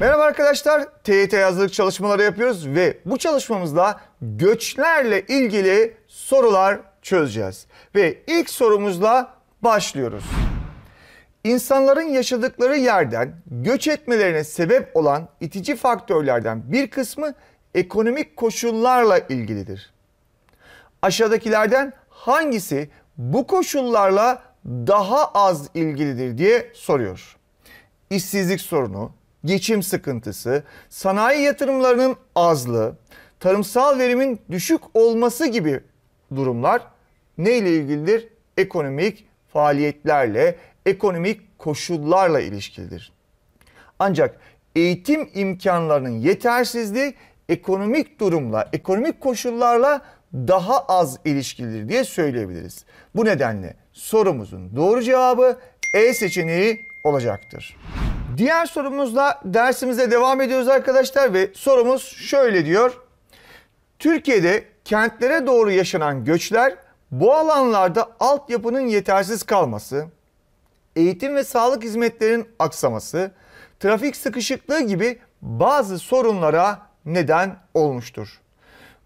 Merhaba arkadaşlar. TYT hazırlık çalışmaları yapıyoruz ve bu çalışmamızda göçlerle ilgili sorular çözeceğiz. Ve ilk sorumuzla başlıyoruz. İnsanların yaşadıkları yerden göç etmelerine sebep olan itici faktörlerden bir kısmı ekonomik koşullarla ilgilidir. Aşağıdakilerden hangisi bu koşullarla daha az ilgilidir diye soruyor. İşsizlik sorunu, geçim sıkıntısı, sanayi yatırımlarının azlığı, tarımsal verimin düşük olması gibi durumlar neyle ilgilidir? Ekonomik faaliyetlerle, ekonomik koşullarla ilişkilidir. Ancak eğitim imkanlarının yetersizliği ekonomik durumla, ekonomik koşullarla daha az ilişkilidir diye söyleyebiliriz. Bu nedenle sorumuzun doğru cevabı E seçeneği olacaktır. Diğer sorumuzla dersimize devam ediyoruz arkadaşlar ve sorumuz şöyle diyor. Türkiye'de kentlere doğru yaşanan göçler bu alanlarda altyapının yetersiz kalması, eğitim ve sağlık hizmetlerinin aksaması, trafik sıkışıklığı gibi bazı sorunlara neden olmuştur.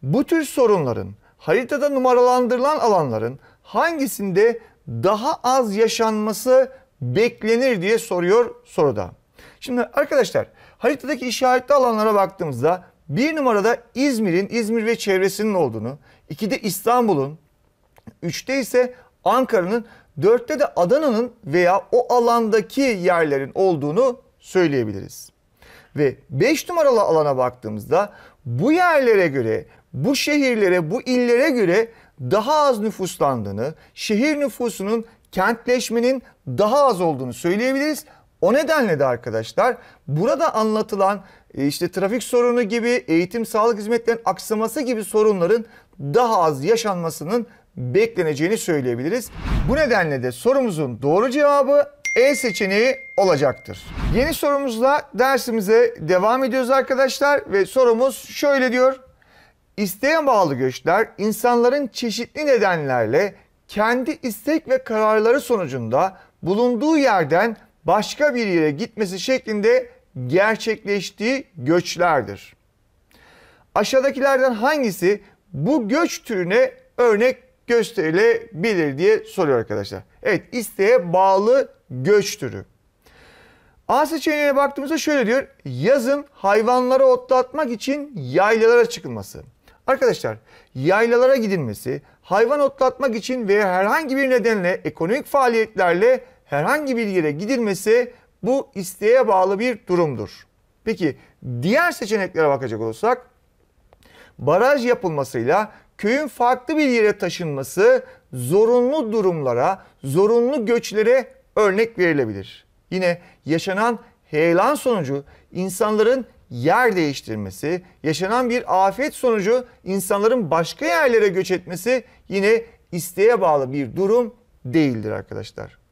Bu tür sorunların haritada numaralandırılan alanların hangisinde daha az yaşanması beklenir diye soruyor soruda. Şimdi arkadaşlar haritadaki işaretli alanlara baktığımızda bir numarada İzmir'in, İzmir ve çevresinin olduğunu, ikide İstanbul'un, üçte ise Ankara'nın, dörtte de Adana'nın veya o alandaki yerlerin olduğunu söyleyebiliriz. Ve 5 numaralı alana baktığımızda bu yerlere göre, bu şehirlere, bu illere göre daha az nüfuslandığını, şehir nüfusunun kentleşmenin daha az olduğunu söyleyebiliriz. O nedenle de arkadaşlar burada anlatılan e, işte trafik sorunu gibi eğitim sağlık hizmetlerinin aksaması gibi sorunların daha az yaşanmasının bekleneceğini söyleyebiliriz. Bu nedenle de sorumuzun doğru cevabı E seçeneği olacaktır. Yeni sorumuzla dersimize devam ediyoruz arkadaşlar ve sorumuz şöyle diyor. İsteğe bağlı göçler insanların çeşitli nedenlerle kendi istek ve kararları sonucunda bulunduğu yerden başka bir yere gitmesi şeklinde gerçekleştiği göçlerdir. Aşağıdakilerden hangisi bu göç türüne örnek gösterilebilir diye soruyor arkadaşlar. Evet isteğe bağlı göç türü. A seçeneğine baktığımızda şöyle diyor. Yazın hayvanlara otlatmak için yaylalara çıkılması. Arkadaşlar yaylalara gidilmesi hayvan otlatmak için veya herhangi bir nedenle ekonomik faaliyetlerle herhangi bir yere gidilmesi bu isteğe bağlı bir durumdur. Peki diğer seçeneklere bakacak olursak baraj yapılmasıyla köyün farklı bir yere taşınması zorunlu durumlara, zorunlu göçlere örnek verilebilir. Yine yaşanan heyelan sonucu insanların yer değiştirmesi, yaşanan bir afet sonucu insanların başka yerlere göç etmesi yine isteğe bağlı bir durum değildir arkadaşlar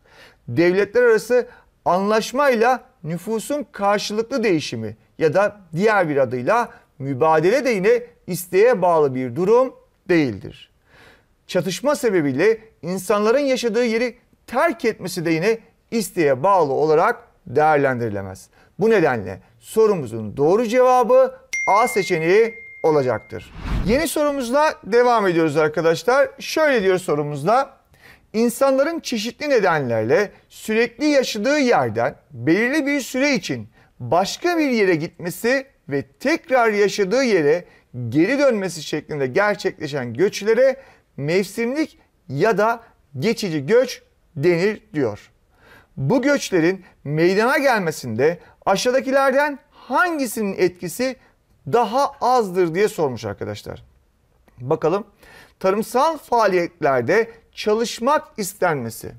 devletler arası anlaşmayla nüfusun karşılıklı değişimi ya da diğer bir adıyla mübadele de yine isteğe bağlı bir durum değildir. Çatışma sebebiyle insanların yaşadığı yeri terk etmesi de yine isteğe bağlı olarak değerlendirilemez. Bu nedenle sorumuzun doğru cevabı A seçeneği olacaktır. Yeni sorumuzla devam ediyoruz arkadaşlar. Şöyle diyor sorumuzda insanların çeşitli nedenlerle sürekli yaşadığı yerden belirli bir süre için başka bir yere gitmesi ve tekrar yaşadığı yere geri dönmesi şeklinde gerçekleşen göçlere mevsimlik ya da geçici göç denir diyor. Bu göçlerin meydana gelmesinde aşağıdakilerden hangisinin etkisi daha azdır diye sormuş arkadaşlar. Bakalım tarımsal faaliyetlerde çalışmak istenmesi.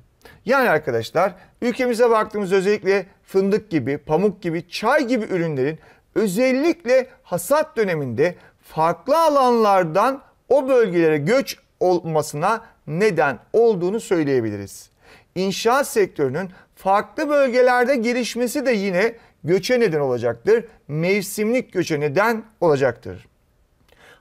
Yani arkadaşlar ülkemize baktığımız özellikle fındık gibi, pamuk gibi, çay gibi ürünlerin özellikle hasat döneminde farklı alanlardan o bölgelere göç olmasına neden olduğunu söyleyebiliriz. İnşaat sektörünün farklı bölgelerde gelişmesi de yine göçe neden olacaktır. Mevsimlik göçe neden olacaktır.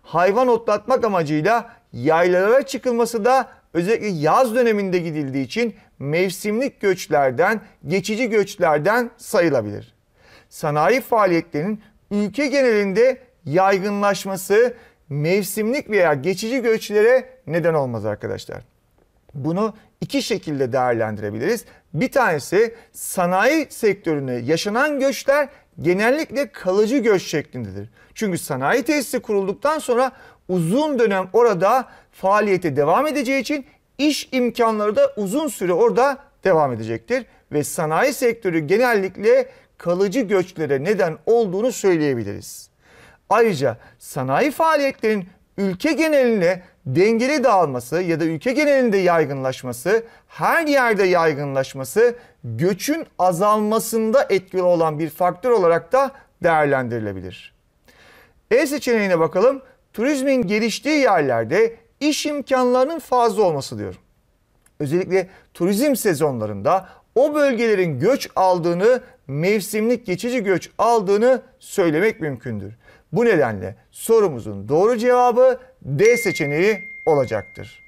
Hayvan otlatmak amacıyla yaylalara çıkılması da özellikle yaz döneminde gidildiği için mevsimlik göçlerden, geçici göçlerden sayılabilir. Sanayi faaliyetlerinin ülke genelinde yaygınlaşması mevsimlik veya geçici göçlere neden olmaz arkadaşlar. Bunu iki şekilde değerlendirebiliriz. Bir tanesi sanayi sektörüne yaşanan göçler genellikle kalıcı göç şeklindedir. Çünkü sanayi tesisi kurulduktan sonra uzun dönem orada faaliyete devam edeceği için iş imkanları da uzun süre orada devam edecektir. Ve sanayi sektörü genellikle kalıcı göçlere neden olduğunu söyleyebiliriz. Ayrıca sanayi faaliyetlerin ülke geneline dengeli dağılması ya da ülke genelinde yaygınlaşması, her yerde yaygınlaşması göçün azalmasında etkili olan bir faktör olarak da değerlendirilebilir. E seçeneğine bakalım turizmin geliştiği yerlerde iş imkanlarının fazla olması diyorum. Özellikle turizm sezonlarında o bölgelerin göç aldığını, mevsimlik geçici göç aldığını söylemek mümkündür. Bu nedenle sorumuzun doğru cevabı D seçeneği olacaktır.